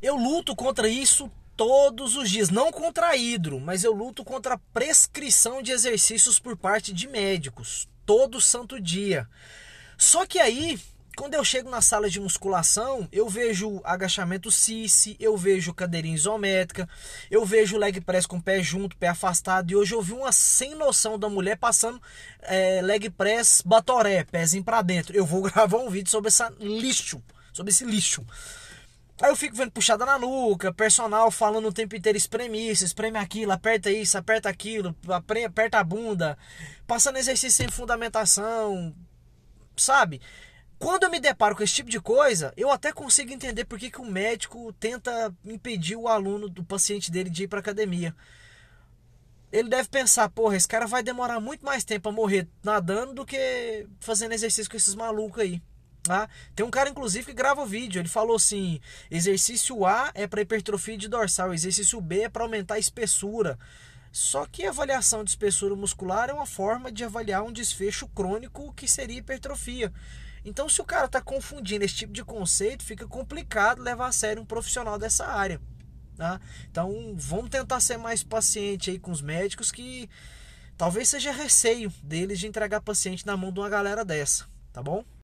Eu luto contra isso todos os dias, não contra hidro, mas eu luto contra a prescrição de exercícios por parte de médicos, todo santo dia. Só que aí, quando eu chego na sala de musculação, eu vejo agachamento CICE, eu vejo cadeirinha isométrica, eu vejo leg press com pé junto, pé afastado, e hoje eu vi uma sem noção da mulher passando é, leg press batoré, pezinho para dentro. Eu vou gravar um vídeo sobre essa lixo, sobre esse lixo. Aí eu fico vendo puxada na nuca, personal falando o tempo inteiro, espreme espreme aquilo, aperta isso, aperta aquilo, aperta a bunda, passando exercício sem fundamentação, sabe? Quando eu me deparo com esse tipo de coisa, eu até consigo entender por que, que o médico tenta impedir o aluno, do paciente dele de ir para academia. Ele deve pensar, porra, esse cara vai demorar muito mais tempo a morrer nadando do que fazendo exercício com esses malucos aí. Ah, tem um cara, inclusive, que grava o vídeo. Ele falou assim: exercício A é para hipertrofia de dorsal, exercício B é para aumentar a espessura. Só que avaliação de espessura muscular é uma forma de avaliar um desfecho crônico que seria hipertrofia. Então, se o cara está confundindo esse tipo de conceito, fica complicado levar a sério um profissional dessa área. Tá? Então, vamos tentar ser mais paciente aí com os médicos, que talvez seja receio deles de entregar paciente na mão de uma galera dessa, tá bom?